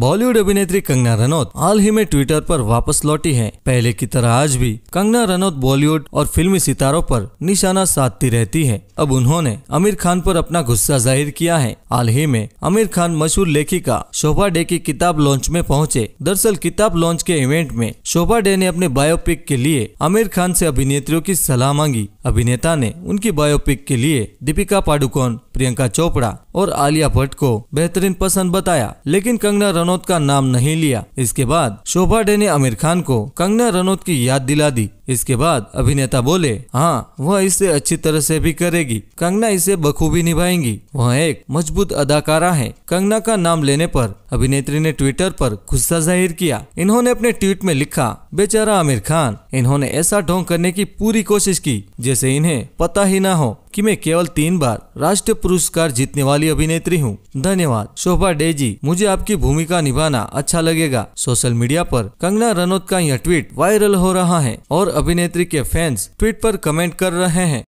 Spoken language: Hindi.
बॉलीवुड अभिनेत्री कंगना रनौत हाल ही में ट्विटर पर वापस लौटी हैं। पहले की तरह आज भी कंगना रनौत बॉलीवुड और फिल्मी सितारों पर निशाना साधती रहती हैं। अब उन्होंने आमिर खान पर अपना गुस्सा जाहिर किया है हाल ही में आमिर खान मशहूर लेखिका शोभा डे की किताब लॉन्च में पहुंचे दरअसल किताब लॉन्च के इवेंट में शोभा डे ने अपने बायोपिक के लिए आमिर खान ऐसी अभिनेत्रियों की सलाह मांगी अभिनेता ने उनकी बायोपिक के लिए दीपिका पाडुकोन प्रियंका चोपड़ा और आलिया भट्ट को बेहतरीन पसंद बताया लेकिन कंगना रनौत का नाम नहीं लिया इसके बाद शोभा डे ने आमिर खान को कंगना रनौत की याद दिला दी इसके बाद अभिनेता बोले हाँ वह इसे अच्छी तरह से भी करेगी कंगना इसे बखूबी निभाएंगी वह एक मजबूत अदाकारा है कंगना का नाम लेने पर अभिनेत्री ने ट्विटर पर गुस्सा जाहिर किया इन्होंने अपने ट्वीट में लिखा बेचारा आमिर खान इन्होंने ऐसा ढोंग करने की पूरी कोशिश की जैसे इन्हें पता ही ना हो कि मैं केवल तीन बार राष्ट्रीय पुरस्कार जीतने वाली अभिनेत्री हूँ धन्यवाद शोभा डे जी मुझे आपकी भूमिका निभाना अच्छा लगेगा सोशल मीडिया पर कंगना रनौत का यह ट्वीट वायरल हो रहा है और अभिनेत्री के फैंस ट्वीट पर कमेंट कर रहे हैं